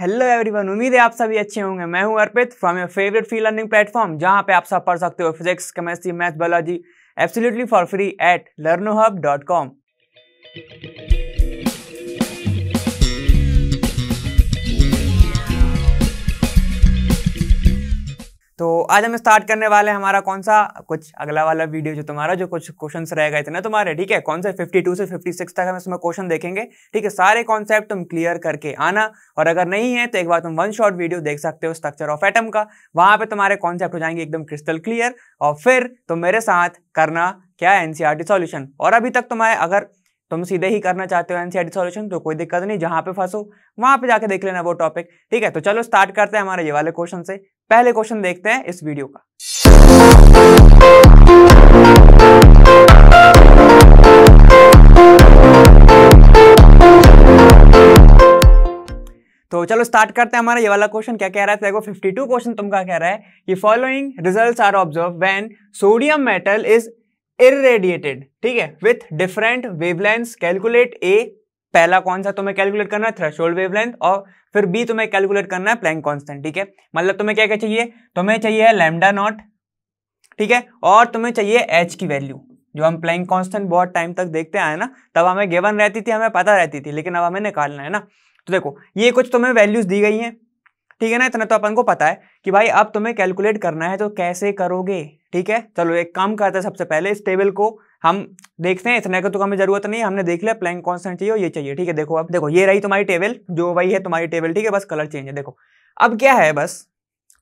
hello everyone उम्मीद है आप सभी अच्छे होंगे मैं हूं Arpit from your favourite free learning platform जहां पे आप सब पढ़ सकते हो physics chemistry math biology absolutely for free at Learnohub dot com तो आज हम स्टार्ट करने वाले हैं हमारा कौन सा कुछ अगला वाला वीडियो जो तुम्हारा जो कुछ क्वेश्चन रहेगा इतना तुम्हारे ठीक है कौन से 52 से 56 तक हम इसमें क्वेश्चन देखेंगे ठीक है सारे कॉन्सेप्ट तुम क्लियर करके आना और अगर नहीं है तो एक बार तुम वन शॉट वीडियो देख सकते हो स्ट्रक्चर ऑफ एटम का वहां पर तुम्हारे कॉन्सेप्ट हो जाएंगे एकदम क्रिस्टल क्लियर और फिर तुम मेरे साथ करना क्या है एनसीआरटी सॉल्यूशन e और अभी तक तुम्हारे अगर तुम सीधे ही करना चाहते हो एनसीआर सॉल्यूशन e तो कोई दिक्कत नहीं जहां पे फंसो वहां पे जाके देख लेना वो टॉपिक ठीक है तो चलो स्टार्ट करते हैं हमारे ये वाले क्वेश्चन से पहले क्वेश्चन देखते हैं इस वीडियो का तो चलो स्टार्ट करते हैं हमारा ये वाला क्वेश्चन क्या कह रहा है देखो 52 क्वेश्चन तुम तुमका कह रहा है कि following results are observed when sodium metal is irradiated ठीक है with different wavelengths calculate a पहला कौन सा तुम्हें कैलकुलेट करना है थ्रेशोल्ड वेवलेंथ और फिर बी तुम्हें कैलकुलेट करना है प्लैंक कांस्टेंट ठीक है मतलब तुम्हें क्या क्या चाहिए तुम्हें चाहिए लेमडा नॉट ठीक है और तुम्हें चाहिए एच की वैल्यू जो हम प्लैंक कांस्टेंट बहुत टाइम तक देखते आए ना तब हमें गेवन रहती थी हमें पता रहती थी लेकिन अब हमें निकालना है ना तो देखो ये कुछ तुम्हें वैल्यूज दी गई हैं ठीक है ना इतना तो अपन को पता है कि भाई अब तुम्हें कैलकुलेट करना है तो कैसे करोगे ठीक है चलो एक काम करते हैं सबसे पहले इस टेबल को हम देखते हैं इतने का तो हमें जरूरत नहीं हमने देख लिया प्लैंक कॉन्सेंट चाहिए ये चाहिए ठीक है देखो अब देखो ये रही तुम्हारी टेबल जो वही है तुम्हारी टेबल ठीक है बस कलर चेंज है देखो अब क्या है बस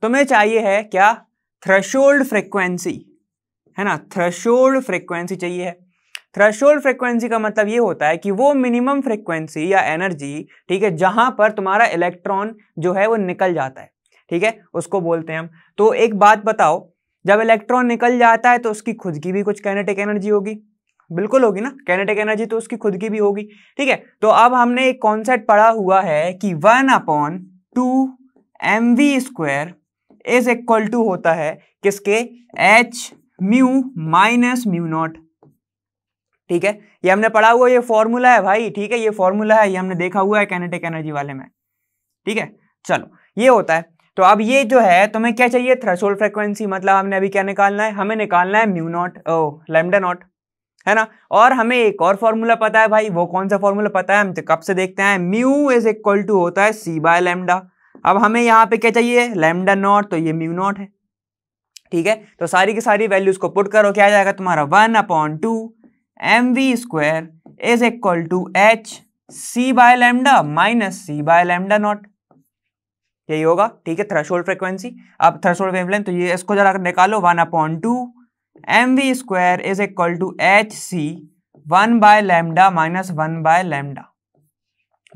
तुम्हें चाहिए है क्या थ्रेशोल्ड फ्रिक्वेंसी है ना थ्रेशोल्ड फ्रिक्वेंसी चाहिए है थ्रेशोल्ड फ्रिक्वेंसी का मतलब ये होता है कि वो मिनिमम फ्रिक्वेंसी या एनर्जी ठीक है जहां पर तुम्हारा इलेक्ट्रॉन जो है वो निकल जाता है ठीक है उसको बोलते हैं हम तो एक बात बताओ जब इलेक्ट्रॉन निकल जाता है तो उसकी खुद की भी कुछ कैनेटिक एनर्जी होगी बिल्कुल होगी ना कैनेटिक एनर्जी तो उसकी खुद की भी होगी ठीक है तो अब हमने एक कॉन्सेप्ट पढ़ा हुआ है कि one upon two M we square is equal to होता है किसके h mu minus mu naught ठीक है ये हमने पढ़ा हुआ ये फॉर्मूला है भाई ठीक है ये फॉर्मूला है ये हमने देखा हुआ है कैनेटिक एनर्जी वाले में ठीक है चलो ये होता है तो अब ये जो है तुम्हें क्या चाहिए थ्रेशोल्ड फ्रिक्वेंसी मतलब हमने अभी क्या निकालना है हमें निकालना है mu naught or lambda naught है ना और हमें एक और फॉर्मूला पता है भाई वो कौन सा फॉर्मूला पता है हम तो कब से देखते हैं म्यू इज इक्वल टू होता है सी बाय लेमडा अब हमें यहाँ पे क्या चाहिए लेमडा नॉट तो ये म्यू नॉट है ठीक है तो सारी की सारी वैल्यूज को पुट करो क्या जाएगा तुम्हारा one upon two M we square is equal to H c by lambda minus c by lambda naught यही होगा ठीक है थ्रेशोल्ड फ्रीक्वेंसी अब थ्रेशोल्ड वेवलेंथ तो ये इसको जरा निकालो one upon two M we square is equal to H C one by lambda minus one by lambda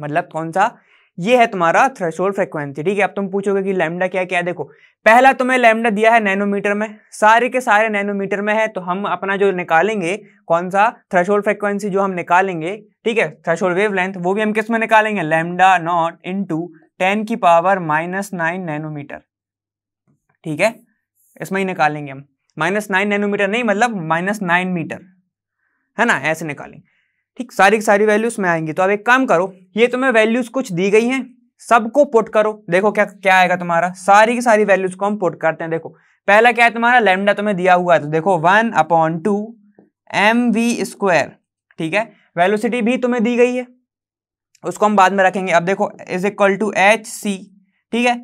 मतलब कौन सा ये है तुम्हारा थ्रेशोल्ड फ्रिक्वेंसी ठीक है अब तुम पूछोगे कि लैमडा क्या क्या देखो पहला तुम्हें लैमडा दिया है नैनोमीटर में सारे के सारे नैनोमीटर में है तो हम अपना जो निकालेंगे कौन सा थ्रेशोल्ड फ्रिक्वेंसी जो हम निकालेंगे ठीक है थ्रेशोल्ड वेवलेंथ वो भी हम किस में निकालेंगे लैमडा नॉट टू टेन की पावर माइनस नाइन नैनोमीटर ठीक है इसमें ही निकालेंगे हम माइनस नाइन नैनोमीटर नहीं मतलब माइनस नाइन मीटर है ना ऐसे निकालेंगे ठीक सारी की सारी वैल्यूज में आएंगी तो अब एक काम करो ये तुम्हें वैल्यूज कुछ दी गई हैं सबको पुट करो देखो क्या क्या आएगा तुम्हारा सारी की सारी वैल्यूज को हम पुट करते हैं देखो पहला क्या है तुम्हारा लेमडा तुम्हें दिया हुआ है तो देखो one upon two M we square ठीक है वेलोसिटी भी तुम्हें दी गई है उसको हम बाद में रखेंगे अब देखो is equal to H C ठीक है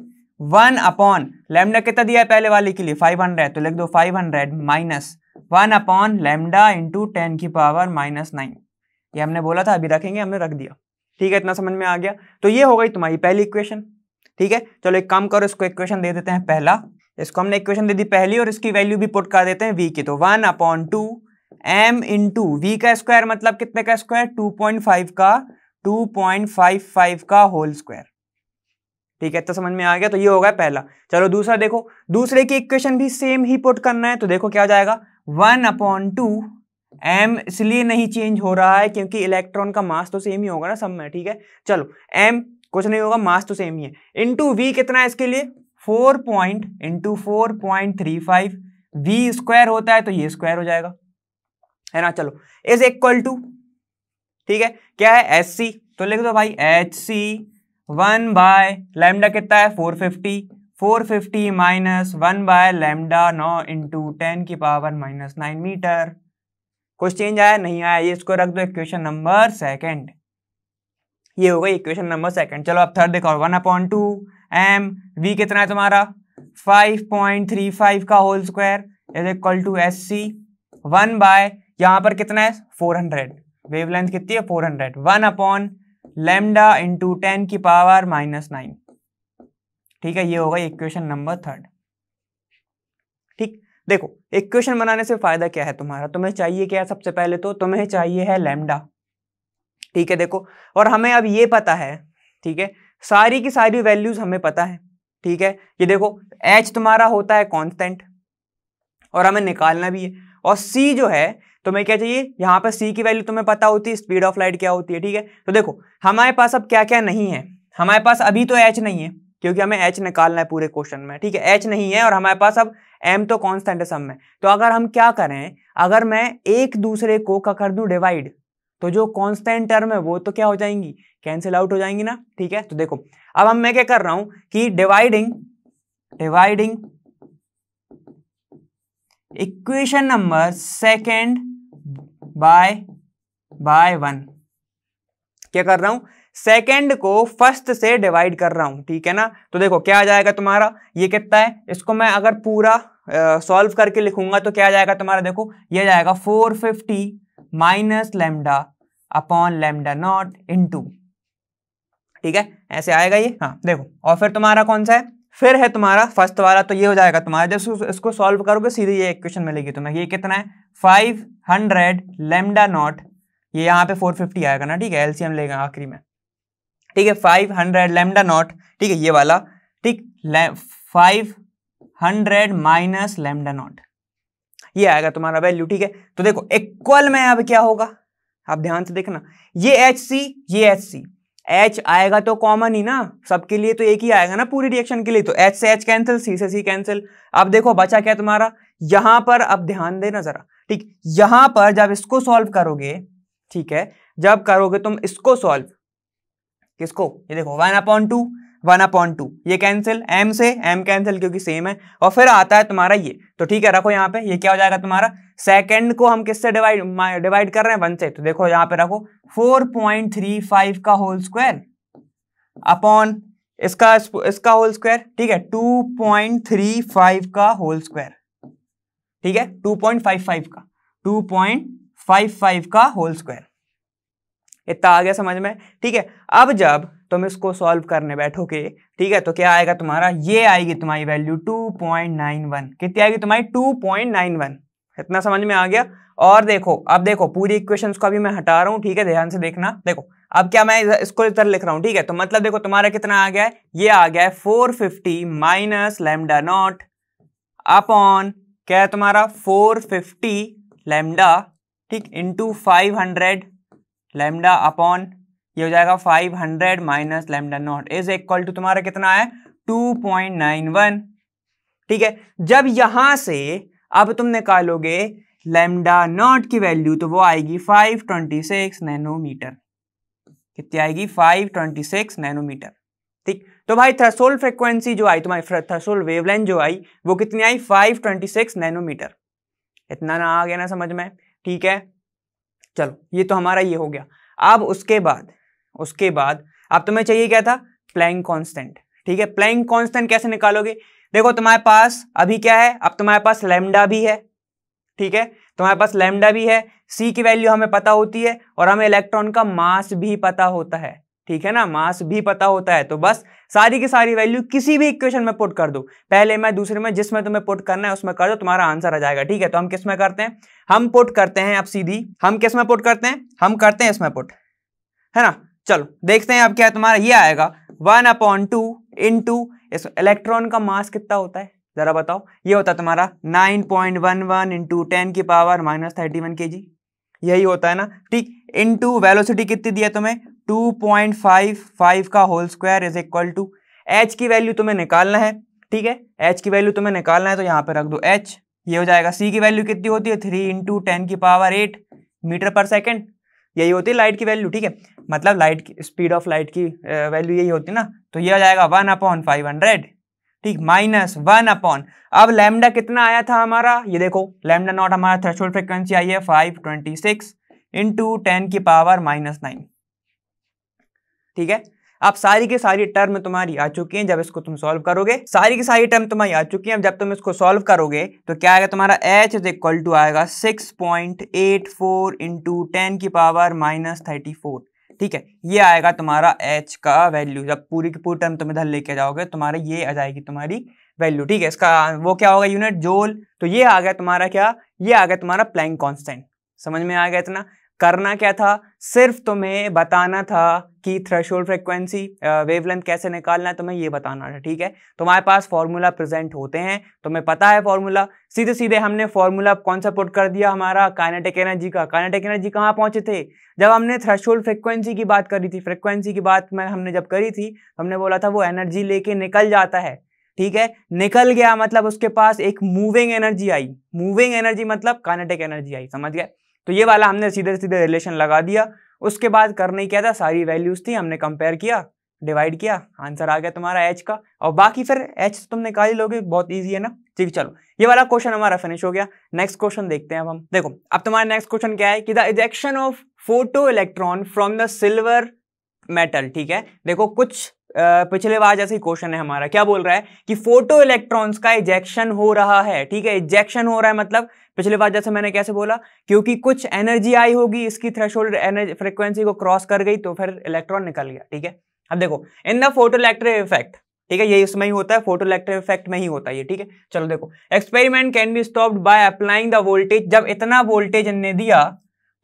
वन अपॉन लेमडा कितना दिया है पहले वाले के लिए फाइव हंड्रेड तो लिख दो five hundred minus one upon lambda into ten की पावर माइनस नाइन ये हमने बोला था अभी रखेंगे हमने रख दिया ठीक है इतना समझ में आ गया तो ये हो गई तुम्हारी पहली इक्वेशन ठीक है चलो एक काम करो इसको इक्वेशन दे देते हैं पहला इसको हमने इक्वेशन दे दी पहली और इसकी वैल्यू भी पुट कर देते हैं वी की तो one upon two M into V का स्क्वायर मतलब कितने का स्क्वायर टू पॉइंट फाइव का टू पॉइंट फाइव फाइव का होल स्क्वायर ठीक है तो समझ में आ गया तो ये होगा पहला चलो दूसरा देखो दूसरे की इक्वेशन भी सेम ही पुट करना है तो देखो क्या जाएगा वन अपॉन टू एम इसलिए नहीं चेंज हो रहा है क्योंकि इलेक्ट्रॉन का मास तो सेम ही होगा ना सब में ठीक है चलो एम कुछ नहीं होगा मास तो सेम ही है इंटू वी कितना है इसके लिए four point into four point three five V square होता है तो ये स्क्वायर हो जाएगा है ना चलो इज इक्वल टू ठीक है क्या है एच सी तो लिख दो भाई H C one by lambda कितना है four fifty four fifty minus one by lambda नौ इंटू टेन की पावर माइनस नाइन मीटर कुछ चेंज आया नहीं आया ये इसको रख दो इक्वेशन नंबर सेकंड ये होगा इक्वेशन नंबर सेकंड चलो अब थर्ड देखो one upon two M V कितना है तुम्हारा फाइव पॉइंट थ्री फाइव का whole square is equal to S C one by यहाँ पर कितना है फोर हंड्रेड वेव लेंथ कितनी है four hundred one upon lambda into ten की पावर माइनस नाइन ठीक है ये होगा इक्वेशन नंबर थर्ड देखो एक क्वेश्चन बनाने से फायदा क्या है तुम्हारा तुम्हें चाहिए क्या है सबसे पहले तो तुम्हें चाहिए है लैमडा ठीक है देखो और हमें अब ये पता है ठीक है सारी की सारी वैल्यूज हमें पता है ठीक है ये देखो एच तुम्हारा होता है कॉन्स्टेंट और हमें निकालना भी है और सी जो है तुम्हें क्या चाहिए यहाँ पर सी की वैल्यू तुम्हें पता होती है स्पीड ऑफ लाइट क्या होती है ठीक है तो देखो हमारे पास अब क्या क्या नहीं है हमारे पास अभी तो एच नहीं है क्योंकि हमें एच निकालना है पूरे क्वेश्चन में ठीक है एच नहीं है और हमारे पास अब एम तो कॉन्स्टेंट है सब में तो अगर हम क्या करें अगर मैं एक दूसरे को का कर दूं डिवाइड तो जो कॉन्स्टेंट टर्म है वो तो क्या हो जाएंगी कैंसिल आउट हो जाएंगी ना ठीक है तो देखो अब हम मैं क्या कर रहा हूं कि dividing dividing equation number second by by one क्या कर रहा हूं सेकेंड को फर्स्ट से डिवाइड कर रहा हूँ ठीक है ना तो देखो क्या आ जाएगा तुम्हारा ये कितना है इसको मैं अगर पूरा सॉल्व करके लिखूंगा तो क्या आ जाएगा तुम्हारा देखो ये जाएगा four fifty minus lambda upon lambda naught two ठीक है ऐसे आएगा ये हाँ देखो और फिर तुम्हारा कौन सा है फिर है तुम्हारा फर्स्ट वाला तो ये हो जाएगा तुम्हारा जब इसको सॉल्व करोगे सीधे ये इक्वेशन मिलेगी तुम्हें ये कितना है फाइव हंड्रेड लेमडा नॉट ये यहाँ पे फोर फिफ्टी आएगा ना ठीक है एलसीएम लेगा आखिरी में ठीक है फाइव हंड्रेड लेमडा नॉट ठीक है ये वाला ठीक five hundred minus lambda naught ये आएगा तुम्हारा वैल्यू ठीक है तो देखो इक्वल में अब क्या होगा आप ध्यान से देखना ये एच सी ये एच सी एच आएगा तो कॉमन ही ना सबके लिए तो एक ही आएगा ना पूरी रिएक्शन के लिए तो एच से एच कैंसिल सी से सी कैंसिल अब देखो बचा क्या तुम्हारा यहां पर अब ध्यान देना जरा ठीक यहां पर जब इसको सॉल्व करोगे ठीक है जब करोगे तुम इसको सॉल्व किसको ये देखो one upon two one upon two ये कैंसिल एम से एम कैंसिल क्योंकि सेम है और फिर आता है तुम्हारा ये तो ठीक है रखो यहाँ पे ये क्या हो जाएगा तुम्हारा सेकंड को हम किससे डिवाइड डिवाइड कर रहे हैं वन से तो देखो यहाँ पे रखो फोर पॉइंट थ्री फाइव का होल स्क्वायर अपॉन इसका इसका होल स्क्वायर ठीक है टू पॉइंट थ्री फाइव का होल स्क्वायर ठीक है टू पॉइंट फाइव फाइव का टू पॉइंट फाइव फाइव का होल स्क्वायर इतना आ गया समझ में ठीक है अब जब तुम इसको सॉल्व करने बैठोगे ठीक है तो क्या आएगा तुम्हारा ये आएगी तुम्हारी वैल्यू 2.91 कितनी आएगी तुम्हारी 2.91 इतना समझ में आ गया और देखो अब देखो पूरी इक्वेशन को अभी मैं हटा रहा हूँ ठीक है ध्यान से देखना देखो अब क्या मैं इसको इधर लिख रहा हूँ ठीक है तो मतलब देखो तुम्हारा कितना आ गया है ये आ गया है four fifty minus lambda naught upon क्या है तुम्हारा फोर फिफ्टी लेमडा ठीक into five hundred lambda upon ये हो जाएगा five hundred minus lambda naught is equal to तुम्हारा कितना है टू पॉइंट नाइन वन ठीक है जब यहां से अब तुम निकालोगे लेमडा नॉट की वैल्यू तो वो आएगी फाइव ट्वेंटी सिक्स नैनोमीटर कितनी आएगी फाइव ट्वेंटी सिक्स नैनोमीटर ठीक तो भाई थ्रेसोल फ्रिक्वेंसी जो आई तुम्हारी थ्रेसोल वेवलेंथ जो आई वो कितनी आई 526 नैनोमीटर इतना ना आ गया ना समझ में ठीक है चलो ये तो हमारा ये हो गया अब उसके बाद उसके बाद अब तुम्हें चाहिए क्या था प्लैंग कांस्टेंट ठीक है प्लैंग कांस्टेंट कैसे निकालोगे देखो तुम्हारे पास अभी क्या है अब तुम्हारे पास लेमडा भी है ठीक है तुम्हारे पास लेमडा भी है सी की वैल्यू हमें पता होती है और हमें इलेक्ट्रॉन का मास भी पता होता है ठीक है ना मास भी पता होता है तो बस सारी की सारी वैल्यू किसी भी इक्वेशन में पुट कर दो पहले में दूसरे में जिसमें तुम्हें पुट करना है उसमें कर दो तुम्हारा आंसर आ जाएगा ठीक है तो हम किस में करते हैं हम पुट करते हैं अब सीधी हम किस में पुट करते हैं हम करते हैं इसमें पुट है ना चलो देखते हैं अब क्या तुम्हारा ये आएगा one upon two into इस इलेक्ट्रॉन का मास कितना होता है जरा बताओ ये होता है तुम्हारा nine point one one into ten की power minus thirty one K G यही होता है ना ठीक इन टू वेलोसिटी कितनी दिया तुम्हें टू पॉइंट फाइव फाइव का whole square is equal to H की वैल्यू तुम्हें निकालना है ठीक है एच की वैल्यू तुम्हें निकालना है तो यहाँ पे रख दो एच ये हो जाएगा सी की वैल्यू कितनी होती है थ्री इंटू टेन की पावर एट मीटर पर सेकेंड यही होती है लाइट की वैल्यू ठीक है मतलब लाइट की स्पीड ऑफ लाइट की वैल्यू यही होती है ना तो ये हो जाएगा वन अपॉन फाइव हंड्रेड ठीक माइनस वन अपॉन अब लेमडा कितना आया था हमारा ये देखो लेमडा नॉट हमारा थ्रेशोल्ड फ्रिक्वेंसी आई है five twenty six into ten की पावर माइनस नाइन ठीक है अब सारी की सारी टर्म तुम्हारी आ चुकी हैं जब इसको तुम सॉल्व करोगे सारी की सारी टर्म तुम्हारी आ चुकी हैं अब जब तुम इसको सॉल्व करोगे तो क्या आएगा तुम्हारा एच इज इक्वल टू आएगा six point eight four into ten की पावर माइनस थर्टी फोर ठीक है ये आएगा तुम्हारा एच का वैल्यू जब पूरी की पूरी टर्म तुम इधर लेके जाओगे तुम्हारा ये आ जाएगी तुम्हारी वैल्यू ठीक है इसका वो क्या होगा यूनिट जोल तो ये आ गया तुम्हारा क्या ये आ गया तुम्हारा प्लैंक कॉन्स्टेंट समझ में आ गया इतना करना क्या था सिर्फ तुम्हें बताना था कि थ्रेशोल्ड फ्रिक्वेंसी वेवलेंथ कैसे निकालना है तुम्हें ये बताना था ठीक है तुम्हारे पास फॉर्मूला प्रेजेंट होते हैं तुम्हें पता है फॉर्मूला सीधे सीधे हमने फॉर्मूला कौन सा पुट कर दिया हमारा काइनेटिक एनर्जी का काइनेटिक एनर्जी कहाँ पहुंचे थे जब हमने थ्रेशोल्ड फ्रिक्वेंसी की बात करी थी फ्रिक्वेंसी की बात में हमने जब करी थी हमने बोला था वो एनर्जी लेके निकल जाता है ठीक है निकल गया मतलब उसके पास एक मूविंग एनर्जी आई मूविंग एनर्जी मतलब काइनेटिक एनर्जी आई समझ गए तो ये वाला हमने सीधे सीधे रिलेशन लगा दिया उसके बाद करने क्या था सारी वैल्यूज़ थी हमने कंपेयर किया डिवाइड किया आंसर आ गया तुम्हारा एच का और बाकी फिर एच तो तुम निकाल ही लोगे बहुत ईजी है ना ठीक चलो ये वाला क्वेश्चन हमारा फिनिश हो गया नेक्स्ट क्वेश्चन देखते हैं अब हम देखो अब तुम्हारा नेक्स्ट क्वेश्चन क्या है कि the ejection of photo electron from the silver metal ठीक है देखो कुछ पिछले बार जैसे क्वेश्चन है हमारा क्या बोल रहा है कि फोटो इलेक्ट्रॉन्स का इजेक्शन हो रहा है ठीक है इजेक्शन हो रहा है मतलब पिछले बार जैसे मैंने कैसे बोला क्योंकि कुछ एनर्जी आई होगी इसकी थ्रेश एनर्जी फ्रिक्वेंसी को क्रॉस कर गई तो फिर इलेक्ट्रॉन निकल गया ठीक है अब देखो in the photoelectric effect ठीक है ये इसमें ही होता है फोटो इलेक्ट्रिक इफेक्ट में ही होता है ये ठीक है चलो देखो experiment can be stopped by applying the voltage जब इतना वोल्टेज इनने दिया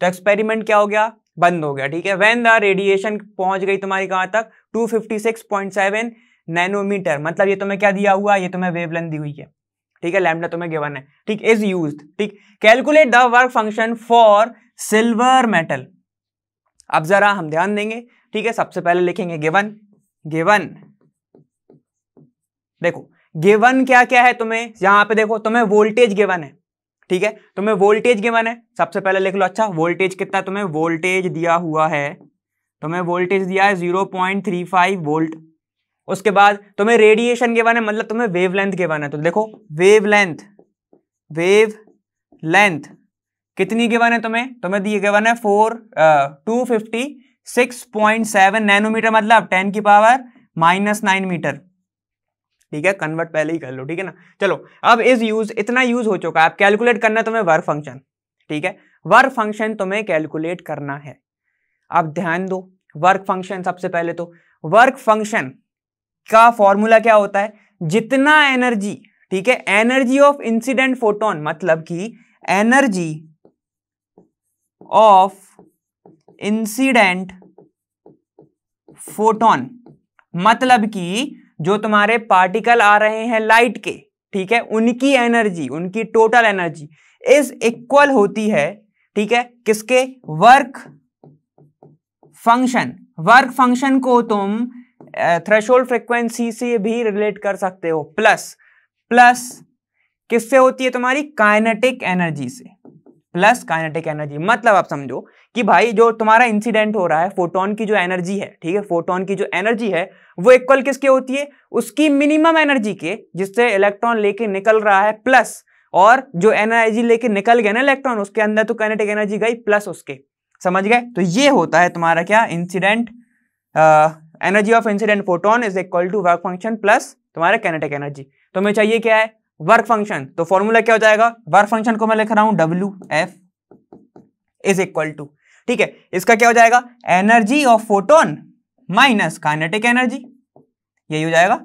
तो एक्सपेरिमेंट क्या हो गया बंद हो गया ठीक है वेन द रेडिएशन पहुंच गई तुम्हारी कहां तक 256.7 नैनोमीटर मतलब ये तुम्हें क्या दिया हुआ है ये तुम्हें वेवलेंथ दी हुई है ठीक है लैमडा तुम्हें गिवन है ठीक इज यूज ठीक calculate the work function for silver metal अब जरा हम ध्यान देंगे ठीक है सबसे पहले लिखेंगे गिवन गिवन देखो गिवन क्या क्या है तुम्हें यहां पे देखो तुम्हें वोल्टेज गिवन है ठीक है तुम्हें वोल्टेज के मैंने सबसे पहले लिख लो अच्छा वोल्टेज कितना है तुम्हें वोल्टेज दिया हुआ है तुम्हें वोल्टेज दिया है zero point three five volt उसके बाद तुम्हें रेडिएशन के बारे में मतलब तुम्हें वेवलेंथ के बारे में तो देखो वेवलेंथ वेव लेंथ कितनी के बारे तुम्हें तुम्हें दिए के है four two fifty six point seven nanometre मतलब टेन की पावर माइनस नाइन मीटर ठीक है कन्वर्ट पहले ही कर लो ठीक है ना चलो अब इज यूज इतना यूज हो चुका है अब कैलकुलेट करना तुम्हें वर्क फंक्शन ठीक है वर्क फंक्शन तुम्हें कैलकुलेट करना है अब ध्यान दो वर्क फंक्शन सबसे पहले तो वर्क फंक्शन का फॉर्मूला क्या होता है जितना एनर्जी ठीक है एनर्जी ऑफ इंसिडेंट फोटोन मतलब कि एनर्जी ऑफ इंसिडेंट फोटोन मतलब कि जो तुम्हारे पार्टिकल आ रहे हैं लाइट के ठीक है उनकी एनर्जी उनकी टोटल एनर्जी इज इक्वल होती है ठीक है किसके वर्क फंक्शन वर्क फंक्शन को तुम थ्रेशोल्ड फ्रिक्वेंसी से भी रिलेट कर सकते हो प्लस प्लस किससे होती है तुम्हारी काइनेटिक एनर्जी से प्लस काइनेटिक एनर्जी मतलब आप समझो कि भाई जो तुम्हारा इंसिडेंट हो रहा है फोटोन की जो एनर्जी है ठीक है फोटोन की जो एनर्जी है वो इक्वल किसके होती है उसकी मिनिमम एनर्जी के जिससे इलेक्ट्रॉन लेके निकल रहा है प्लस और जो एनर्जी लेके निकल गया ना इलेक्ट्रॉन उसके अंदर तो कैनेटिक एनर्जी गई प्लस उसके समझ गए तो ये होता है तुम्हारा क्या incident energy of incident photon is equal to work function plus तुम्हारा कैनेटिक एनर्जी तो हमें चाहिए क्या है वर्क फंक्शन तो फॉर्मूला क्या हो जाएगा वर्क फंक्शन को मैं लिख रहा हूं W F is equal to ठीक है इसका क्या हो जाएगा energy of photon minus kinetic energy यही हो जाएगा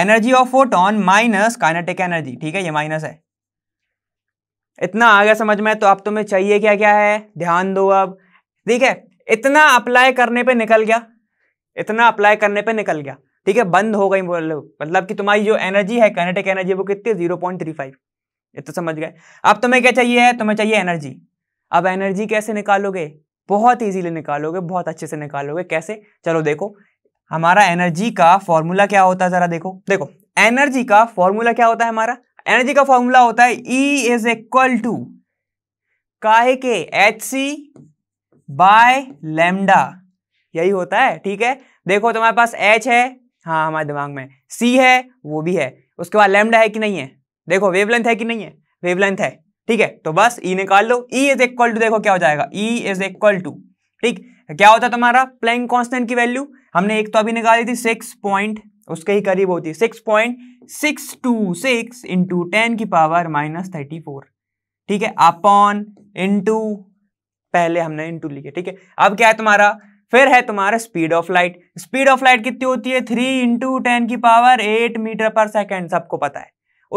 energy of photon minus kinetic energy ठीक है ये माइनस है इतना आ गया समझ में तो अब तुम्हें चाहिए क्या क्या है ध्यान दो अब ठीक है इतना अप्लाई करने पे निकल गया इतना अप्लाई करने पे निकल गया ठीक है बंद हो गई मतलब, मतलब कि तुम्हारी जो एनर्जी है कैनेटिक एनर्जी वो कितनी जीरो पॉइंट थ्री फाइव ये तो समझ गए अब तुम्हें क्या चाहिए है तुम्हें चाहिए एनर्जी अब एनर्जी कैसे निकालोगे बहुत ईजीली निकालोगे बहुत अच्छे से निकालोगे कैसे चलो देखो हमारा एनर्जी का फॉर्मूला क्या होता है ज़रा देखो देखो एनर्जी का फॉर्मूला क्या होता है हमारा एनर्जी का फॉर्मूला होता है ई इज इक्वल टू काहे के एच सी बाय लेमडा यही होता है ठीक है देखो तुम्हारे पास एच है हाँ हमारे दिमाग में सी है वो भी है उसके बाद लेमडा है कि नहीं है देखो वेवलेंथ है कि नहीं है वेवलेंथ है ठीक है तो बस ई e निकाल लो ई इज इक्वल टू देखो क्या हो जाएगा ई इज इक्वल टू ठीक क्या होता तुम्हारा प्लैंग कॉन्स्टेंट की वैल्यू हमने एक तो अभी निकाली थी सिक्स पॉइंट उसके ही करीब होती है six point six two six into ten की पावर माइनस थर्टी फोर ठीक है अपॉन इंटू पहले हमने इंटू लिखे ठीक है अब क्या है तुम्हारा फिर है तुम्हारा speed of light speed of light कितनी होती है थ्री इंटू टेन की पावर एट मीटर पर सेकेंड सबको पता है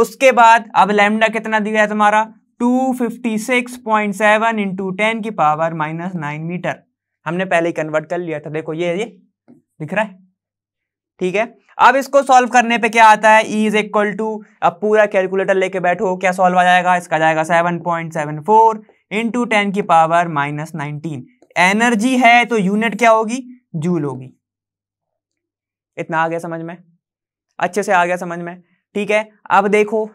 उसके बाद अब लैमडा कितना दिया है तुम्हारा two fifty six point seven into ten की पावर माइनस नाइन मीटर हमने पहले ही कन्वर्ट कर लिया था देखो ये ये दिख रहा है ठीक है अब इसको सॉल्व करने पे क्या आता है ई इज इक्वल टू अब पूरा कैलकुलेटर लेके बैठो क्या सॉल्व आ जाएगा इसका जाएगा seven point seven four into ten की पावर माइनस नाइनटीन एनर्जी है तो यूनिट क्या होगी जूल होगी इतना आ गया समझ में अच्छे से आ गया समझ में ठीक है अब देखो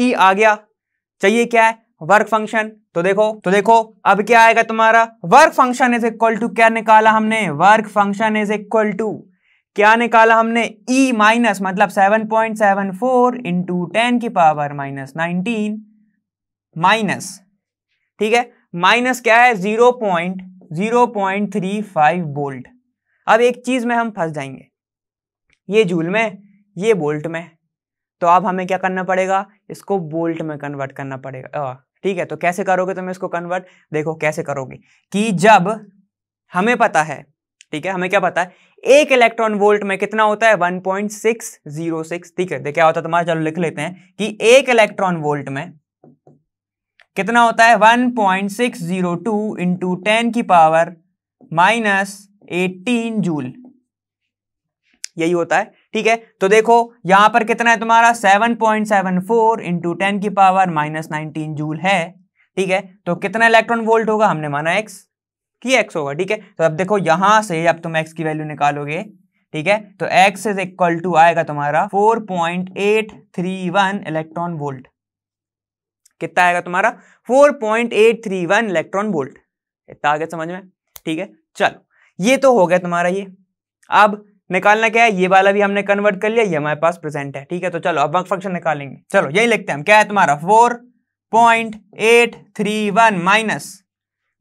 ई e आ गया चाहिए क्या है वर्क फंक्शन तो देखो तो देखो अब क्या आएगा तुम्हारा work function is equal to क्या निकाला हमने work function is equal to क्या निकाला हमने E माइनस मतलब 7.74 point seven four into ten की पावर माइनस नाइनटीन माइनस ठीक है माइनस क्या है zero point zero point three five volt अब एक चीज में हम फंस जाएंगे ये जूल में ये बोल्ट में तो अब हमें क्या करना पड़ेगा इसको बोल्ट में कन्वर्ट करना पड़ेगा ठीक है तो कैसे करोगे तुम इसको कन्वर्ट देखो कैसे करोगे कि जब हमें पता है ठीक है हमें क्या पता है एक इलेक्ट्रॉन वोल्ट में कितना होता है 1.606 ठीक है देखिए क्या होता है तुम्हारा चलो लिख लेते हैं कि एक इलेक्ट्रॉन वोल्ट में कितना होता है 1.602 पॉइंट सिक्स जीरो टू की पावर माइनस एटीन जूल यही होता है ठीक है तो देखो यहां पर कितना है तुम्हारा 7.74 point seven four into ten की पावर माइनस नाइनटीन जूल है ठीक है तो कितना इलेक्ट्रॉन वोल्ट होगा हमने माना एक्स की एक्स होगा ठीक है तो अब देखो यहां से अब तुम एक्स की वैल्यू निकालोगे ठीक है तो एक्स इज इक्वल टू आएगा तुम्हारा 4.831 इलेक्ट्रॉन वोल्ट कितना आएगा तुम्हारा 4.831 इलेक्ट्रॉन वोल्ट इतना आ गया समझ में ठीक है चलो ये तो हो गया तुम्हारा ये अब निकालना क्या है ये वाला भी हमने कन्वर्ट कर लिया ये हमारे पास प्रेजेंट है ठीक है तो चलो अब वर्क फंक्शन निकालेंगे चलो यही लिखते हैं हम क्या है तुम्हारा four point eight three one minus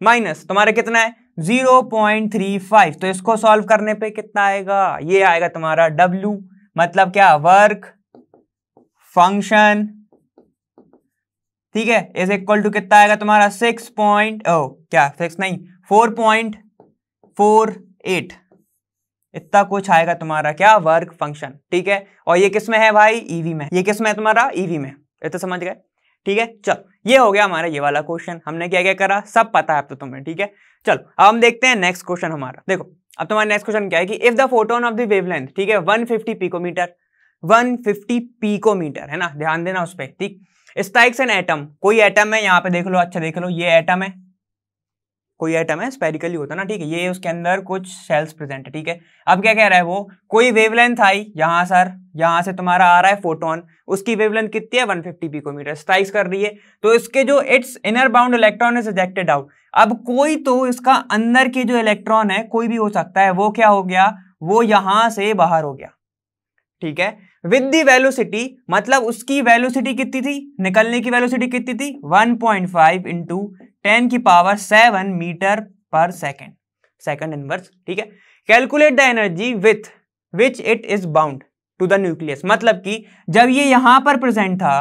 minus तुम्हारा कितना है जीरो पॉइंट थ्री फाइव तो इसको सॉल्व करने पे कितना आएगा ये आएगा तुम्हारा डब्ल्यू मतलब क्या वर्क फंक्शन ठीक है इज इक्वल टू कितना आएगा तुम्हारा सिक्स पॉइंट ओ क्या सिक्स नहीं फोर पॉइंट फोर एट इतना कुछ आएगा तुम्हारा क्या वर्क फंक्शन ठीक है और ये किस में है भाई ईवी e में ये किस में है तुम्हारा ईवी e में ये तो समझ गए ठीक है चलो ये हो गया हमारा ये वाला क्वेश्चन हमने क्या क्या करा सब पता है अब तो तुम्हें ठीक है चलो अब हम देखते हैं नेक्स्ट क्वेश्चन हमारा देखो अब तुम्हारा नेक्स्ट क्वेश्चन क्या है कि if the photon of the wavelength ठीक है 150 पिकोमीटर 150 पिकोमीटर है ना ध्यान देना उस पर ठीक स्टाइक्स एन एटम कोई एटम है यहाँ पे देख लो अच्छा देख लो ये एटम है कोई आइटम है स्पेरिकली होता है ना ठीक है ये उसके अंदर कुछ सेल्स प्रेजेंट है ठीक है अब क्या कह रहा है वो कोई वेवलेंथ आई यहाँ सर यहाँ से तुम्हारा आ रहा है फोटोन उसकी वेवलेंथ कितनी है 150 फिफ्टी पिकोमीटर स्ट्राइक्स कर रही है तो इसके जो its inner bound electron is ejected out अब कोई तो इसका अंदर के जो इलेक्ट्रॉन है कोई भी हो सकता है वो क्या हो गया वो यहाँ से बाहर हो गया ठीक है विद दी वेलोसिटी मतलब उसकी वेलोसिटी कितनी थी निकलने की वेलोसिटी कितनी थी 1.5 पॉइंट फाइव इंटू टेन की पावर सेवन मीटर पर सेकेंड सेकेंड इनवर्स ठीक है calculate the energy with which it is bound to the nucleus मतलब कि जब ये यहां पर प्रेजेंट था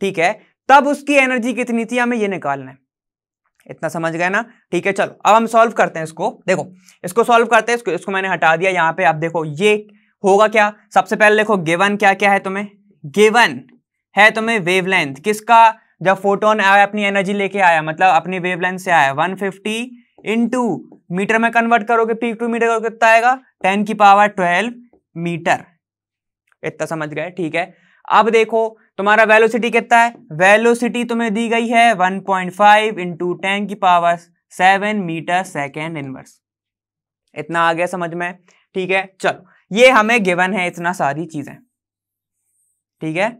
ठीक है तब उसकी एनर्जी कितनी थी हमें ये निकालना है इतना समझ गए ना ठीक है चलो अब हम सॉल्व करते हैं इसको देखो इसको सॉल्व करते हैं इसको इसको मैंने हटा दिया यहां पे आप देखो ये होगा क्या सबसे पहले देखो गिवन क्या क्या है तुम्हें गिवन है तुम्हें वेवलेंथ किसका जब फोटोन आया अपनी एनर्जी लेके आया मतलब अपनी वेवलेंथ से आया 150 फिफ्टी इंटू मीटर में कन्वर्ट करोगे पीक टू मीटर करोगे कितना आएगा 10 की पावर 12 मीटर इतना समझ गए ठीक है अब देखो तुम्हारा वेलोसिटी कितना है वेलोसिटी तुम्हें दी गई है 1.5 पॉइंट फाइव इंटू टेन की power seven metre second inverse इतना आ गया समझ में ठीक है चलो ये हमें गिवन है इतना सारी चीजें ठीक है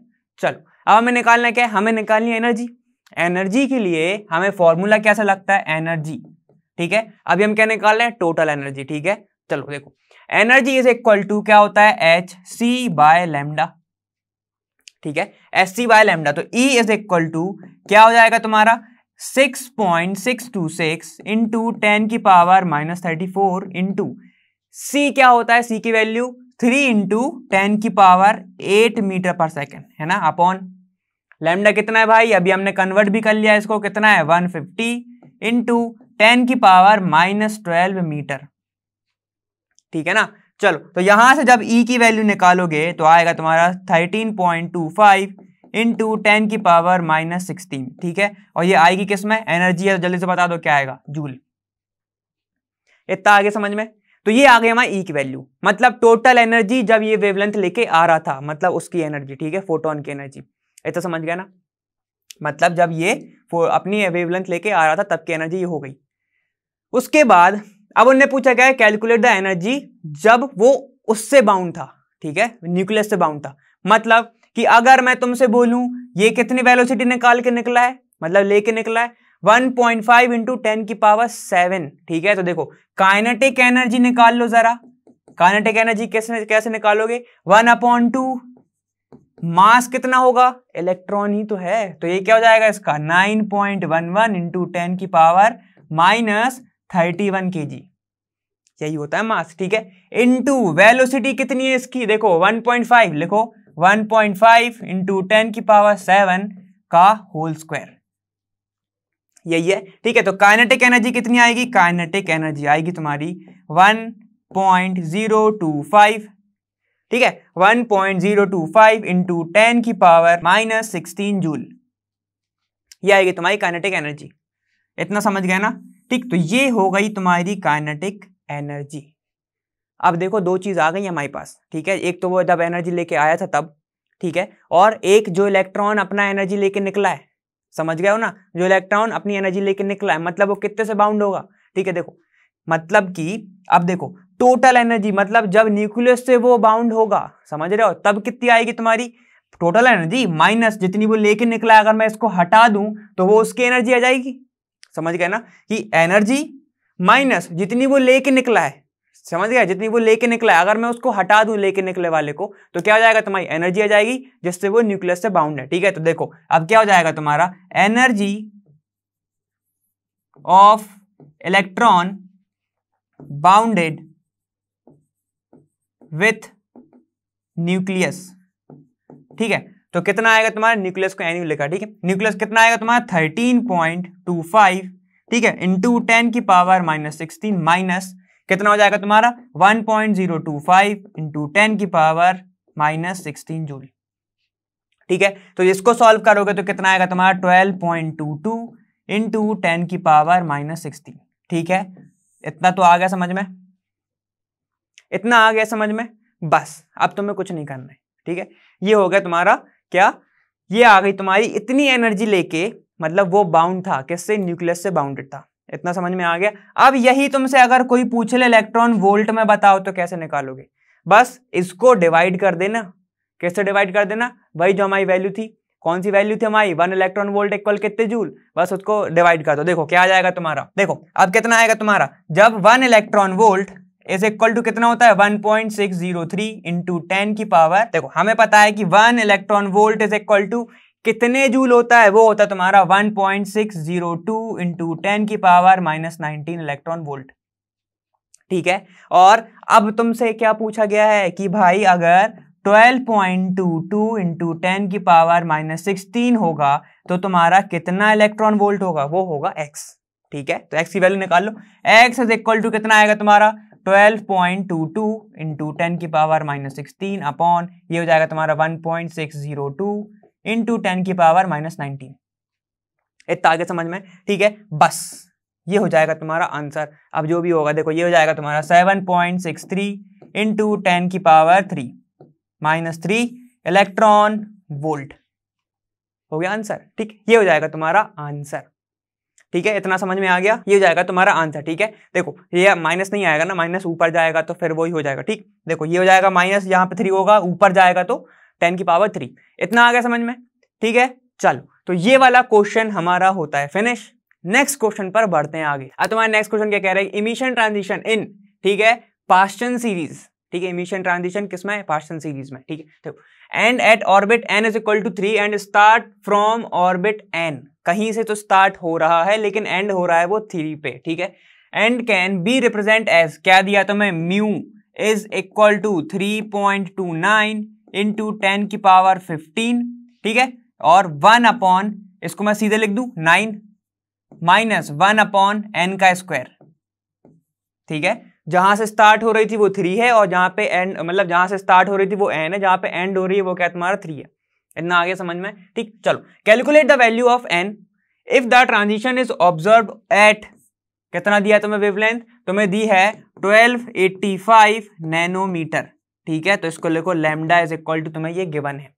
चलो अब हमें निकालना क्या है हमें निकालनी है एनर्जी एनर्जी के लिए हमें फॉर्मूला कैसा लगता है एनर्जी ठीक है अभी हम क्या निकाल रहे हैं टोटल एनर्जी ठीक है चलो देखो एनर्जी इज इक्वल टू क्या होता है एच सी बाय लेमडा ठीक है एस सी बाय लेमडा तो ई इज इक्वल टू क्या हो जाएगा तुम्हारा 6.626 इंटू टेन की power minus thirty four into C क्या होता है सी की वैल्यू थ्री इंटू टेन की पावर एट मीटर पर सेकेंड है ना अपॉन लैमडा कितना है भाई अभी हमने कन्वर्ट भी कर लिया इसको कितना है 150 फिफ्टी इंटू टेन की पावर माइनस ट्वेल्व मीटर ठीक है ना चलो तो यहां से जब ई e की वैल्यू निकालोगे तो आएगा तुम्हारा thirteen point two five into ten की पावर माइनस सिक्सटीन ठीक है और ये आएगी किस में एनर्जी है तो जल्दी से बता दो क्या आएगा जूल इतना आगे समझ में तो ये आ गई हमारी ई e की वैल्यू मतलब टोटल एनर्जी जब ये वेवलेंथ लेके आ रहा था मतलब उसकी एनर्जी ठीक है फोटोन की एनर्जी ऐसा तो समझ गया ना मतलब जब ये अपनी वेवलेंथ लेके आ रहा था तब की एनर्जी ये हो गई उसके बाद अब उनने पूछा गया कैलकुलेट द एनर्जी जब वो उससे बाउंड था ठीक है न्यूक्लियस से बाउंड था मतलब कि अगर मैं तुमसे बोलूं ये कितनी वेलोसिटी निकाल के निकला है मतलब लेके निकला है 1.5 पॉइंट फाइव इंटू टेन की पावर सेवन ठीक है तो देखो काइनेटिक एनर्जी निकाल लो जरा काइनेटिक एनर्जी कैसे कैसे निकालोगे वन अपॉन टू मास कितना होगा इलेक्ट्रॉन ही तो है तो ये क्या हो जाएगा इसका 9.11 point one one into ten की power minus thirty one K G यही होता है मास ठीक है इंटू वेलोसिटी कितनी है इसकी देखो 1.5 लिखो 1.5 पॉइंट फाइव इंटू टेन की पावर सेवन का होल स्क्वायर यही है ठीक है तो काइनेटिक एनर्जी कितनी आएगी काइनेटिक एनर्जी आएगी तुम्हारी 1.025 ठीक है 1.025 पॉइंट जीरो की पावर माइनस सिक्सटीन जूल ये आएगी तुम्हारी काइनेटिक एनर्जी इतना समझ गया ना ठीक तो ये हो गई तुम्हारी काइनेटिक एनर्जी अब देखो दो चीज़ आ गई हमारे पास ठीक है एक तो वो जब एनर्जी लेके आया था तब ठीक है और एक जो इलेक्ट्रॉन अपना एनर्जी लेके निकला है समझ गया हो ना जो इलेक्ट्रॉन अपनी एनर्जी लेके निकला है मतलब वो कितने से बाउंड होगा ठीक है देखो मतलब कि अब देखो टोटल एनर्जी मतलब जब न्यूक्लियस से वो बाउंड होगा समझ रहे हो तब कितनी आएगी तुम्हारी टोटल एनर्जी माइनस जितनी वो लेके निकला अगर मैं इसको हटा दूं तो वो उसकी एनर्जी आ जाएगी समझ गए ना कि एनर्जी माइनस जितनी वो लेके निकला है समझ गया जितनी वो लेके निकला है अगर मैं उसको हटा दूं लेके निकले वाले को तो क्या हो जाएगा तुम्हारी एनर्जी आ जाएगी जिससे वो न्यूक्लियस से बाउंड है ठीक है तो देखो अब क्या हो जाएगा तुम्हारा energy of electron bounded with nucleus ठीक है तो कितना आएगा तुम्हारा न्यूक्लियस को एन्यू लिखा ठीक है न्यूक्लियस कितना आएगा तुम्हारा थर्टीन पॉइंट टू फाइव ठीक है इंटू टेन की पावर माइनस सिक्सटीन माइनस कितना हो जाएगा तुम्हारा one point zero two five into ten की पावर माइनस सिक्सटीन जूल ठीक है तो इसको सॉल्व करोगे तो कितना आएगा तुम्हारा twelve point two two into ten की पावर माइनस सिक्सटीन ठीक है इतना तो आ गया समझ में इतना आ गया समझ में बस अब तुम्हें कुछ नहीं करना है ठीक है ये हो गया तुम्हारा क्या ये आ गई तुम्हारी इतनी एनर्जी लेके मतलब वो बाउंड था किससे न्यूक्लियस से बाउंडेड था इतना समझ में आ गया अब यही तुमसे अगर कोई पूछ ले इलेक्ट्रॉन वोल्ट में बताओ तो कैसे निकालोगे बस इसको डिवाइड कर देना कैसे डिवाइड कर देना वही जो हमारी वैल्यू थी कौन सी वैल्यू थी हमारी वन इलेक्ट्रॉन वोल्ट इक्वल कितने जूल बस उसको डिवाइड कर दो देखो क्या आ जाएगा तुम्हारा देखो अब कितना आएगा तुम्हारा जब one electron volt is equal to कितना होता है 1.603 point six zero three into ten की पावर देखो हमें पता है कि one electron volt is equal to कितने जूल होता है वो होता है तुम्हारा 1.602 point six zero two into ten की power minus nineteen electron volt ठीक है और अब तुमसे क्या पूछा गया है कि भाई अगर 12.22 point two two into ten की पावर माइनस सिक्सटीन होगा तो तुम्हारा कितना इलेक्ट्रॉन वोल्ट होगा वो होगा एक्स ठीक है तो एक्स की वैल्यू निकाल लो एक्स इज इक्वल टू कितना आएगा तुम्हारा twelve point two two into ten की पावर माइनस सिक्सटीन अपॉन ये हो जाएगा तुम्हारा one point six zero two into ten की पावर माइनस नाइनटीन इतना आगे समझ में ठीक है बस ये हो जाएगा तुम्हारा आंसर अब जो भी होगा देखो ये हो जाएगा तुम्हारा seven point six three into ten की power three minus three electron volt हो गया आंसर ठीक ये हो जाएगा तुम्हारा आंसर ठीक है इतना समझ में आ गया ये हो जाएगा तुम्हारा आंसर ठीक है देखो ये माइनस नहीं आएगा ना माइनस ऊपर जाएगा तो फिर वही हो जाएगा ठीक देखो ये हो जाएगा माइनस यहाँ पे थ्री होगा ऊपर जाएगा तो टेन की पावर थ्री इतना आ गया समझ में ठीक है चलो तो ये वाला क्वेश्चन हमारा होता है फिनिश नेक्स्ट क्वेश्चन पर बढ़ते हैं आगे अब तुम्हारे नेक्स्ट क्वेश्चन क्या कह रहे हैं इमिशन ट्रांजिशन इन ठीक है पास्टन सीरीज ठीक है इमिशन ट्रांजिशन किसमें है पास्टन सीरीज में ठीक है end at orbit n is equal to three and start from orbit n कहीं से तो स्टार्ट हो रहा है लेकिन एंड हो रहा है वो थ्री पे ठीक है and can be represent as क्या दिया तो मैं mu is equal to three point two nine into ten की पावर फिफ्टीन ठीक है और वन अपॉन इसको मैं सीधे लिख दू nine minus one upon n का स्क्वायर ठीक है जहां से स्टार्ट हो रही थी वो थ्री है और जहां पे एंड मतलब जहां से स्टार्ट हो रही थी वो एन है जहां पे एंड हो रही है वो क्या तुम्हारा थ्री है इतना आगे समझ में ठीक चलो calculate the value of n if the transition is observe at कितना दिया तुम्हें वेवलेंथ तुम्हें दी है 1285 नैनोमीटर ठीक है तो इसको लिखो लेमडा इज इक्वल टू तुम्हें ये गिवन है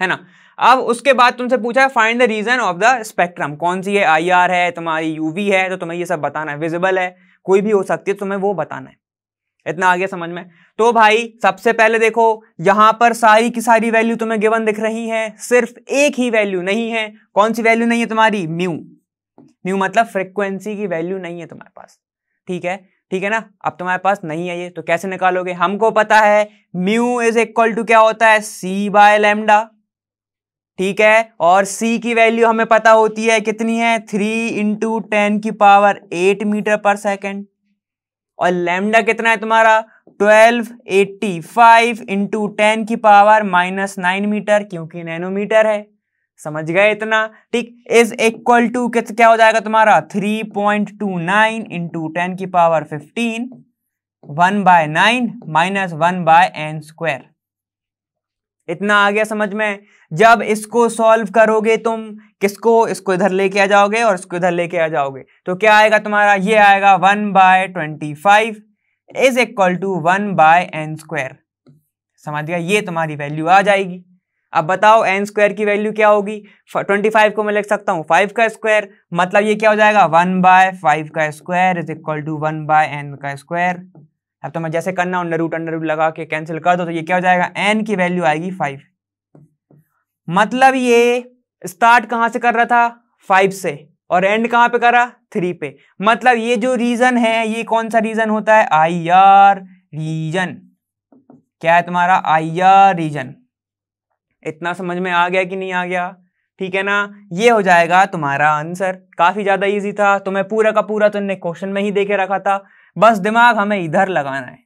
है ना अब उसके बाद तुमसे पूछा है find the region of the spectrum कौन सी है आई है तुम्हारी यूवी है तो तुम्हें ये सब बताना है विजिबल है कोई भी हो सकती है तुम्हें वो बताना है इतना आगे समझ में तो भाई सबसे पहले देखो यहां पर सारी की सारी वैल्यू तुम्हें गिवन दिख रही है सिर्फ एक ही वैल्यू नहीं है कौन सी वैल्यू नहीं है तुम्हारी म्यू म्यू मतलब फ्रिक्वेंसी की वैल्यू नहीं है तुम्हारे पास ठीक है ठीक है ना अब तुम्हारे पास नहीं है ये तो कैसे निकालोगे हमको पता है म्यू इज इक्वल टू क्या होता है सी बाय लेमडा ठीक है और सी की वैल्यू हमें पता होती है कितनी है थ्री इंटू टेन की पावर एट मीटर पर सेकेंड और लैमडा कितना है तुम्हारा 1285 इंटू टेन की पावर माइनस नाइन मीटर क्योंकि नैनोमीटर है समझ गए इतना ठीक इज इक्वल टू क्या हो जाएगा तुम्हारा 3.29 point two nine into ten की power 15 one by nine minus one by n square इतना आ गया समझ में जब इसको सॉल्व करोगे तुम किसको इसको इधर लेके आ जाओगे और इसको इधर लेके आ जाओगे तो क्या आएगा तुम्हारा ये आएगा one by twenty five is equal to one by n square समझ गया ये तुम्हारी वैल्यू आ जाएगी अब बताओ एन स्क्वायर की वैल्यू क्या होगी ट्वेंटी फाइव को मैं लिख सकता हूँ फाइव का स्क्वायर मतलब ये क्या हो जाएगा वन बाय फाइव का square is equal to one by n का स्क्वायर अब तो मैं जैसे करना रूट अंडर रूट लगा के कैंसिल कर दो तो ये क्या हो जाएगा एन की वैल्यू आएगी फाइव मतलब ये स्टार्ट कहां से कर रहा था फाइव से और एंड कहां पे करा थ्री पे मतलब ये जो रीजन है ये कौन सा रीजन होता है आई आर रीजन क्या है तुम्हारा आई आर रीजन इतना समझ में आ गया कि नहीं आ गया ठीक है ना ये हो जाएगा तुम्हारा आंसर काफी ज्यादा इजी था तुम्हें पूरा का पूरा तुमने तो क्वेश्चन में ही देखे रखा था बस दिमाग हमें इधर लगाना है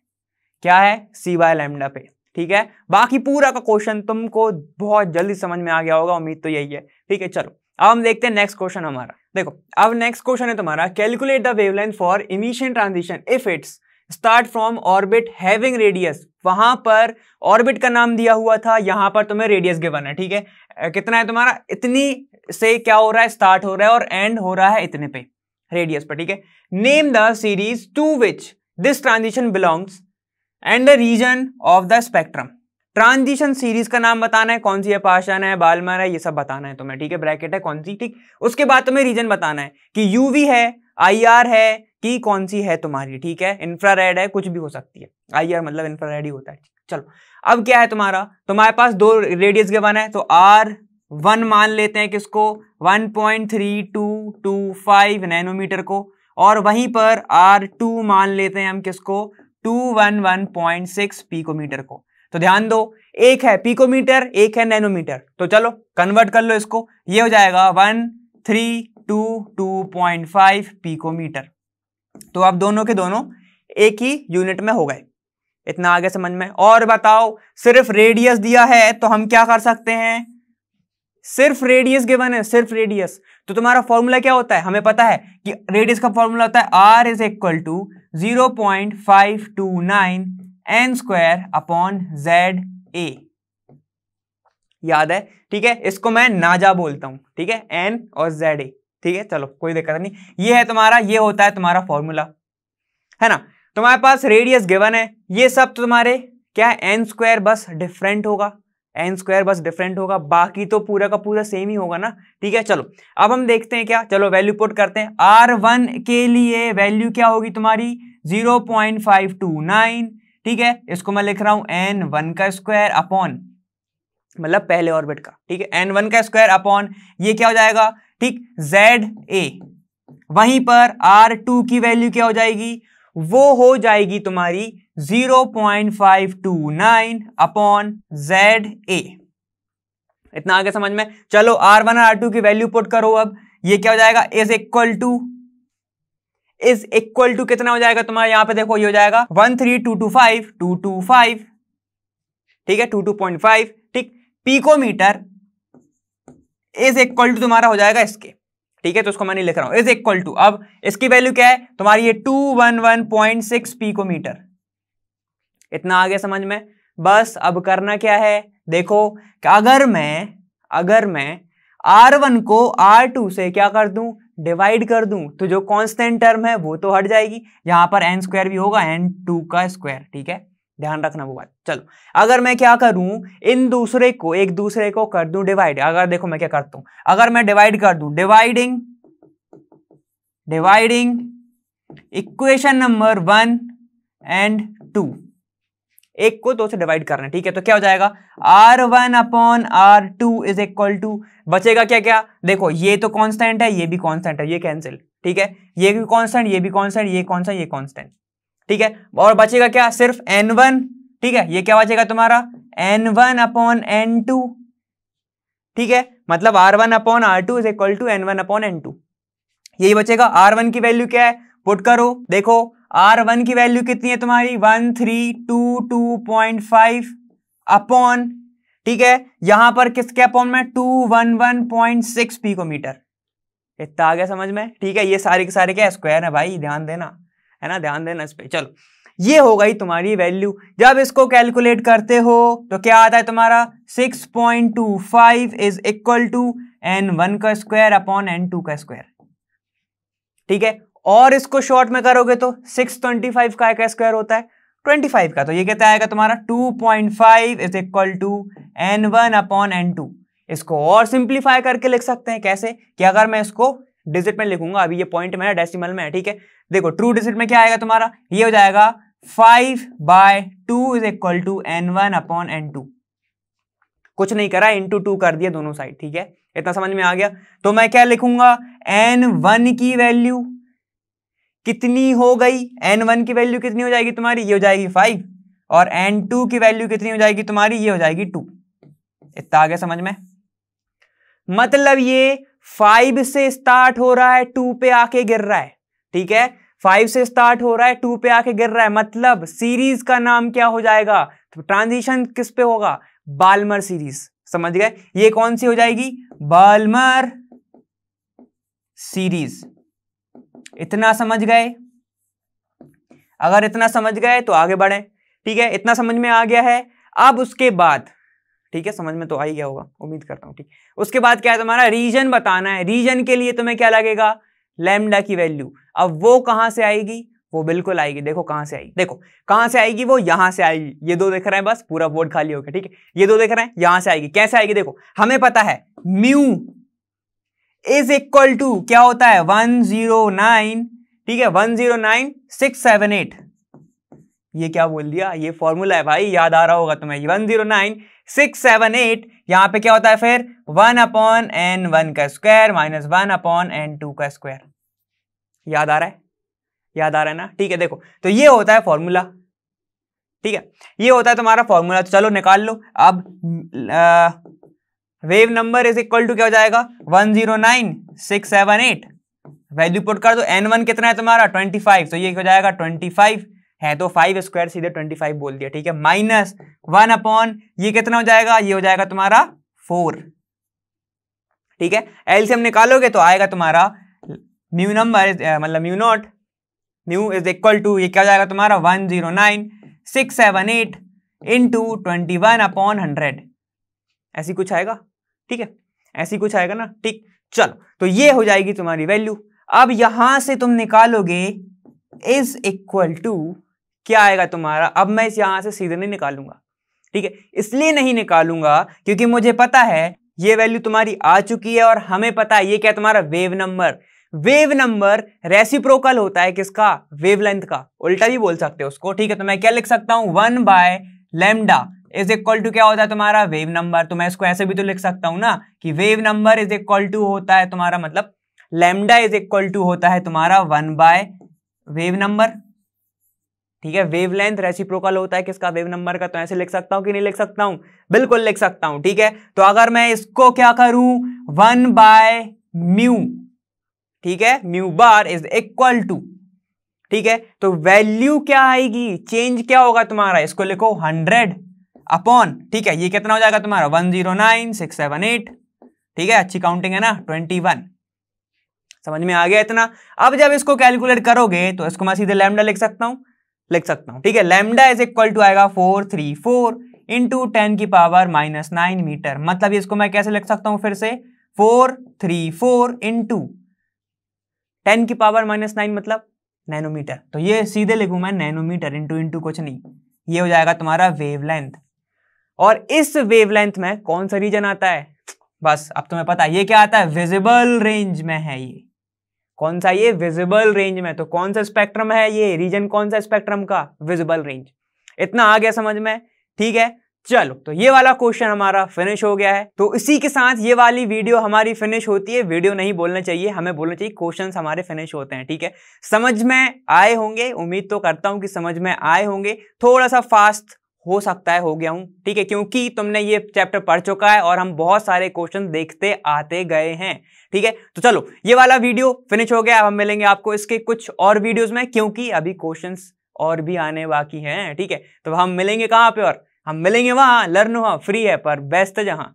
क्या है सी वाई लैमडा पे ठीक है बाकी पूरा का क्वेश्चन तुमको बहुत जल्दी समझ में आ गया होगा उम्मीद तो यही है ठीक है चलो अब हम देखते हैं नेक्स्ट क्वेश्चन हमारा देखो अब नेक्स्ट क्वेश्चन है तुम्हारा calculate the wavelength for emission transition if it's start from orbit having radius वहां पर ऑर्बिट का नाम दिया हुआ था यहां पर तुम्हें रेडियस गिवन है ठीक है कितना है तुम्हारा इतनी से क्या हो रहा है स्टार्ट हो रहा है और एंड हो रहा है इतने पे रेडियस पर ठीक है name the series to which this transition belongs and the region of the spectrum transition series का नाम बताना है कौन सी है पाषाण है बालमर है ये सब बताना है तुम्हें ठीक है ब्रैकेट है कौन सी ठीक उसके बाद तुम्हें रीजन बताना है कि यूवी है आईआर है कि कौन सी है तुम्हारी ठीक है इंफ्रारेड है कुछ भी हो सकती है आईआर मतलब इंफ्रारेड ही होता है चलो अब क्या है तुम्हारा तुम्हारे पास दो रेडियस के है तो आर वन मान लेते हैं किसको 1.3225 नैनोमीटर को और वहीं पर आर टू मान लेते हैं हम किसको 211.6 पीकोमीटर को तो ध्यान दो एक है पीकोमीटर एक है नैनोमीटर तो चलो कन्वर्ट कर लो इसको ये हो जाएगा 1322.5 थ्री पीकोमीटर तो आप दोनों के दोनों एक ही यूनिट में हो गए इतना आगे समझ में और बताओ सिर्फ रेडियस दिया है तो हम क्या कर सकते हैं सिर्फ रेडियस गिवन है सिर्फ रेडियस तो तुम्हारा फॉर्मूला क्या होता है हमें पता है कि रेडियस का फॉर्मूला होता है r is equal to zero point five two nine n square upon Z A याद है ठीक है इसको मैं नाजा बोलता हूं ठीक है एन और जेड ए ठीक है चलो कोई दिक्कत नहीं ये है तुम्हारा ये होता है तुम्हारा फॉर्मूला है ना तुम्हारे पास रेडियस गिवन है ये सब तो तुम्हारे क्या एन स्क्वायर बस डिफरेंट होगा एन स्क्वायर बस डिफरेंट होगा बाकी तो पूरा का पूरा सेम ही होगा ना ठीक है चलो अब हम देखते हैं क्या चलो वैल्यू पुट करते हैं आर वन के लिए वैल्यू क्या होगी तुम्हारी zero point five two nine ठीक है इसको मैं लिख रहा हूं एन वन का स्क्वायर अपॉन मतलब पहले ऑर्बिट का ठीक है एन वन का स्क्वायर अपॉन ये क्या हो जाएगा ठीक जेड ए वहीं पर आर टू की वैल्यू क्या हो जाएगी वो हो जाएगी तुम्हारी zero point five two nine upon Z A इतना आगे समझ में चलो आर वन आर टू की वैल्यू पुट करो अब ये क्या हो जाएगा is equal to is equal to कितना हो जाएगा तुम्हारा यहां पे देखो ये हो जाएगा one three two two five two two five ठीक है टू टू पॉइंट फाइव ठीक पीकोमीटर इज इक्वल टू तुम्हारा हो जाएगा इसके ठीक है तो उसको मैं नहीं लिख रहा हूं इज इक्वल टू अब इसकी वैल्यू क्या है तुम्हारी ये two one one point six picometre इतना आगे समझ में बस अब करना क्या है देखो कि अगर मैं अगर मैं आर वन को आर टू से क्या कर दूं डिवाइड कर दूं तो जो कांस्टेंट टर्म है वो तो हट जाएगी यहां पर एन स्क्वायर भी होगा एन टू का स्क्वायर ठीक है ध्यान रखना वो बात चलो अगर मैं क्या करूं इन दूसरे को एक दूसरे को कर दूं डिवाइड अगर देखो मैं क्या करता हूं अगर मैं डिवाइड कर दू dividing dividing equation number one and two एक को दो से डिवाइड करना है ठीक है तो क्या हो जाएगा r one upon r two is equal to बचेगा क्या क्या देखो ये तो कांस्टेंट है ये भी कांस्टेंट है ये कैंसिल ठीक है ये भी कांस्टेंट ये भी कांस्टेंट ये कौन सा ये कांस्टेंट ठीक है और बचेगा क्या सिर्फ एन वन ठीक है ये क्या बचेगा तुम्हारा n one upon n two ठीक है मतलब r one upon r two is equal to n one upon n two यही बचेगा आर वन की वैल्यू क्या है पुट करो देखो आर वन की वैल्यू कितनी है तुम्हारी one three two two point five upon ठीक है यहां पर किसके अपॉन में two one one point six picometre इतना आ गया समझ में ठीक है ये सारे के सारे क्या स्क्वायर है भाई ध्यान देना है ना ध्यान देना इस पर चलो ये हो गई तुम्हारी वैल्यू जब इसको कैलकुलेट करते हो तो क्या आता है तुम्हारा six point two five is equal to n one का स्क्वायर अपॉन एन टू का स्क्वायर ठीक है और इसको शॉर्ट में करोगे तो सिक्स ट्वेंटी फाइव का स्क्वायर होता है ट्वेंटी फाइव का तो ये कहता आएगा तुम्हारा two point five is equal to n one upon n two इसको और सिंप्लीफाई करके लिख सकते हैं कैसे कि अगर मैं इसको डिजिट में लिखूंगा अभी ये पॉइंट मेरा डेसिमल में है ठीक है देखो ट्रू डिजिट में क्या आएगा तुम्हारा ये हो जाएगा five by two is equal to n one upon n two कुछ नहीं करा इंटू टू कर दिया दोनों साइड ठीक है इतना समझ में आ गया तो मैं क्या लिखूंगा एन वन की वैल्यू कितनी हो गई एन वन की वैल्यू कितनी हो जाएगी तुम्हारी ये हो जाएगी फाइव और एन टू की वैल्यू कितनी हो जाएगी तुम्हारी ये हो जाएगी टू इतना आ गया समझ में मतलब ये फाइव से स्टार्ट हो रहा है टू पे आके गिर रहा है ठीक है फाइव से स्टार्ट हो रहा है टू पे आके गिर रहा है मतलब सीरीज का नाम क्या हो जाएगा तो ट्रांजिशन किस पे होगा बालमर सीरीज समझ गए ये कौन सी हो जाएगी बालमर सीरीज इतना समझ गए अगर इतना समझ गए तो आगे बढ़े ठीक है इतना समझ में आ गया है अब उसके बाद ठीक है समझ में तो आ ही गया होगा उम्मीद करता हूं ठीक उसके बाद क्या है तुम्हारा रीजन बताना है रीजन के लिए तुम्हें क्या लगेगा लेमडा की वैल्यू अब वो कहां से आएगी वो बिल्कुल आएगी देखो कहां से आएगी देखो कहां से आएगी वो यहां से आएगी ये दो देख रहे हैं बस पूरा बोर्ड खाली हो गया ठीक है ये दो देख रहे हैं यहां से आएगी कैसे आएगी देखो हमें पता है म्यू इज इक्वल टू क्या होता है वन जीरो नाइन ठीक है one zero nine six seven eight ये क्या बोल दिया ये फॉर्मूला है भाई याद आ रहा होगा तुम्हें one zero nine six seven eight यहां पे क्या होता है फिर वन अपॉन एन वन का square minus one upon n two का स्क्वायर याद आ रहा है याद आ रहा है ना ठीक है देखो तो ये होता है फॉर्मूला ठीक है ये होता है तुम्हारा फॉर्मूला तो चलो निकाल लो अब आ, wave number is equal to क्या हो जाएगा one zero nine six seven eight value put कर दो एन वन कितना है तुम्हारा ट्वेंटी फाइव तो ये क्या हो जाएगा ट्वेंटी फाइव है तो फाइव स्क्वायर सीधे ट्वेंटी फाइव बोल दिया ठीक है माइनस वन अपॉन ये कितना हो जाएगा ये हो जाएगा तुम्हारा फोर ठीक है एल से हम निकालोगे तो आएगा तुम्हारा म्यू नंबर मतलब mu naught mu is equal to ये क्या हो जाएगा तुम्हारा one zero nine six seven eight into twenty one upon hundred ऐसी कुछ आएगा ठीक है ऐसी कुछ आएगा ना ठीक चलो तो ये हो जाएगी तुम्हारी वैल्यू अब यहां से तुम निकालोगे इज इक्वल टू क्या आएगा तुम्हारा अब मैं इस यहां से सीधे नहीं निकालूंगा ठीक है इसलिए नहीं निकालूंगा क्योंकि मुझे पता है ये वैल्यू तुम्हारी आ चुकी है और हमें पता है ये क्या तुम्हारा wave number wave number reciprocal होता है किसका वेवलेंथ का उल्टा भी बोल सकते हो उसको ठीक है तो मैं क्या लिख सकता हूं one by lambda is equal to क्या होता है तुम्हारा वेव नंबर तो मैं इसको ऐसे भी तो लिख सकता हूँ ना कि wave number is equal to होता है तुम्हारा मतलब लेमडा इज इक्वल टू होता है तुम्हारा वन बाय वेव नंबर ठीक है वेव लेंथ रेसिप्रोकल होता है किसका वेव नंबर का तो ऐसे लिख सकता हूं कि नहीं लिख सकता हूं बिल्कुल लिख सकता हूं ठीक है तो अगर मैं इसको क्या करूं वन बाय म्यू ठीक है mu bar is equal to ठीक है तो वैल्यू क्या आएगी चेंज क्या होगा तुम्हारा इसको लिखो हंड्रेड अपॉन ठीक है ये कितना हो जाएगा तुम्हारा one zero nine six seven eight ठीक है अच्छी काउंटिंग है ना ट्वेंटी वन समझ में आ गया इतना अब जब इसको कैलकुलेट करोगे तो इसको मैं सीधे लेमडा लिख सकता हूं लिख सकता हूं ठीक है लेमडा इज इक्वल टू आएगा four three four into ten की पावर माइनस नाइन मीटर मतलब इसको मैं कैसे लिख सकता हूं फिर से four three four into ten की पावर माइनस नाइन मतलब नैनोमीटर तो ये सीधे लिखू मैं नैनोमीटर इंटू इंटू कुछ नहीं ये हो जाएगा तुम्हारा वेवलेंथ और इस वेवलेंथ में कौन सा रीजन आता है बस अब तुम्हें पता ये क्या आता है विजिबल रेंज में है ये कौन सा ये विजिबल रेंज में तो कौन सा स्पेक्ट्रम है ये रीजन कौन सा स्पेक्ट्रम का विजिबल रेंज इतना आ गया समझ में ठीक है चलो तो ये वाला क्वेश्चन हमारा फिनिश हो गया है तो इसी के साथ ये वाली वीडियो हमारी फिनिश होती है वीडियो नहीं बोलना चाहिए हमें बोलना चाहिए क्वेश्चन हमारे फिनिश होते हैं ठीक है समझ में आए होंगे उम्मीद तो करता हूं कि समझ में आए होंगे थोड़ा सा फास्ट हो सकता है हो गया हूँ ठीक है क्योंकि तुमने ये चैप्टर पढ़ चुका है और हम बहुत सारे क्वेश्चन देखते आते गए हैं ठीक है तो चलो ये वाला वीडियो फिनिश हो गया अब हम मिलेंगे आपको इसके कुछ और वीडियोस में क्योंकि अभी क्वेश्चंस और भी आने बाकी हैं ठीक है तो हम मिलेंगे कहाँ पे और हम मिलेंगे वहाँ लर्न हुआ फ्री है पर बेस्ट जहाँ